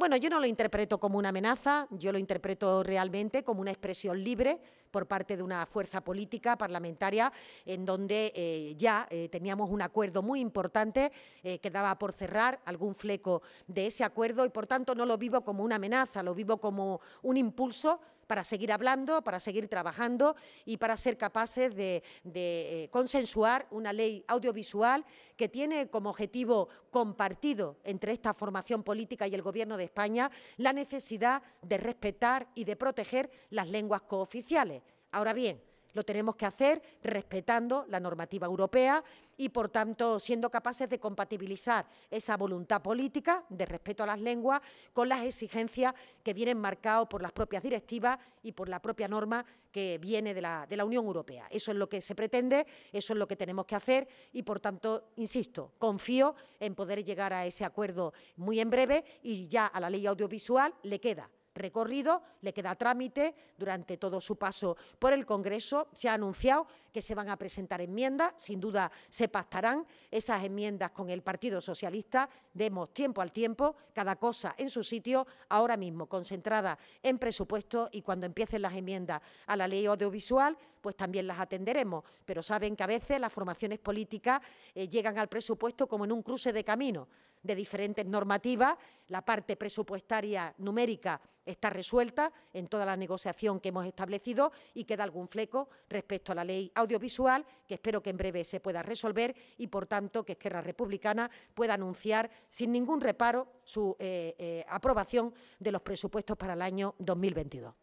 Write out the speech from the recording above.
Bueno, yo no lo interpreto como una amenaza, yo lo interpreto realmente como una expresión libre por parte de una fuerza política parlamentaria en donde eh, ya eh, teníamos un acuerdo muy importante eh, que daba por cerrar algún fleco de ese acuerdo y por tanto no lo vivo como una amenaza, lo vivo como un impulso para seguir hablando, para seguir trabajando y para ser capaces de, eh, consensuar una ley audiovisual que tiene como objetivo compartido entre esta formación política y el Gobierno de España la necesidad de respetar y de proteger las lenguas cooficiales. Ahora bien, lo tenemos que hacer respetando la normativa europea y, por tanto, siendo capaces de compatibilizar esa voluntad política de respeto a las lenguas con las exigencias que vienen marcadas por las propias directivas y por la propia norma que viene de la, de la Unión Europea. Eso es lo que se pretende, eso es lo que tenemos que hacer y, por tanto, insisto, confío en poder llegar a ese acuerdo muy en breve y ya a la ley audiovisual le queda recorrido, le queda trámite durante todo su paso por el Congreso. Se ha anunciado que se van a presentar enmiendas, sin duda se pactarán esas enmiendas con el Partido Socialista. Demos tiempo al tiempo, cada cosa en su sitio, ahora mismo concentrada en presupuesto y cuando empiecen las enmiendas a la ley audiovisual, pues también las atenderemos. Pero saben que a veces las formaciones políticas eh, llegan al presupuesto como en un cruce de camino de diferentes normativas. La parte presupuestaria numérica está resuelta en toda la negociación que hemos establecido y queda algún fleco respecto a la ley audiovisual, que espero que en breve se pueda resolver y, por tanto, que Esquerra Republicana pueda anunciar sin ningún reparo su eh, eh, aprobación de los presupuestos para el año 2022.